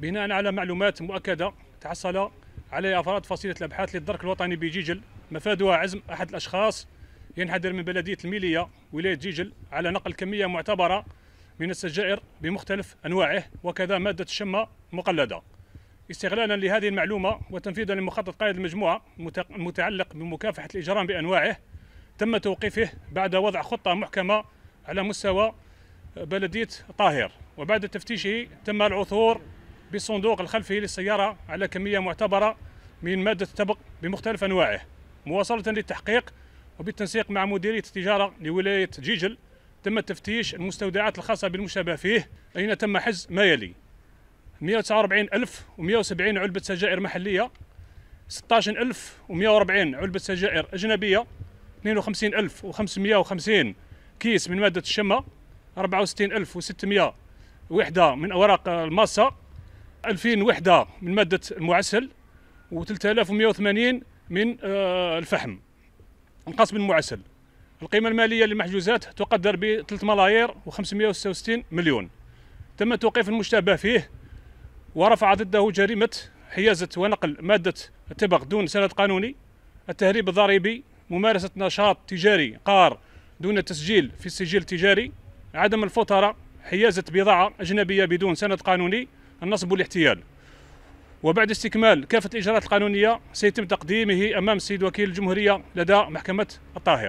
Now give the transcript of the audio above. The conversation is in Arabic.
بناء على معلومات مؤكده تحصل عليها افراد فصيله الابحاث للدرك الوطني بجيجل مفادها عزم احد الاشخاص ينحدر من بلديه الميليه ولايه جيجل على نقل كميه معتبره من السجائر بمختلف انواعه وكذا ماده الشمه مقلده استغلالا لهذه المعلومه وتنفيذا لمخطط قائد المجموعه المتعلق بمكافحه الاجرام بانواعه تم توقيفه بعد وضع خطه محكمه على مستوى بلديه طاهر وبعد تفتيشه تم العثور بالصندوق الخلفي للسيارة على كمية معتبرة من مادة التبغ بمختلف أنواعه مواصلة للتحقيق وبالتنسيق مع مديرية التجارة لولاية جيجل تم تفتيش المستودعات الخاصة بالمشابه فيه أين تم حجز ما يلي 149170 علبة سجائر محلية 16140 علبة سجائر أجنبية 52550 كيس من مادة الشمة 64600 وحدة من أوراق الماسة 2000 وحده من ماده المعسل و3180 من آه، الفحم انقاص من المعسل القيمه الماليه للمحجوزات تقدر ب 3 ملايير و566 مليون تم توقيف المشتبه فيه ورفع ضده جريمه حيازه ونقل ماده التبغ دون سند قانوني التهريب الضريبي ممارسه نشاط تجاري قار دون التسجيل في السجل التجاري عدم الفطره حيازه بضاعه اجنبيه بدون سند قانوني النصب والاحتيال وبعد استكمال كافة الإجراءات القانونية سيتم تقديمه أمام السيد وكيل الجمهورية لدى محكمة الطاهرة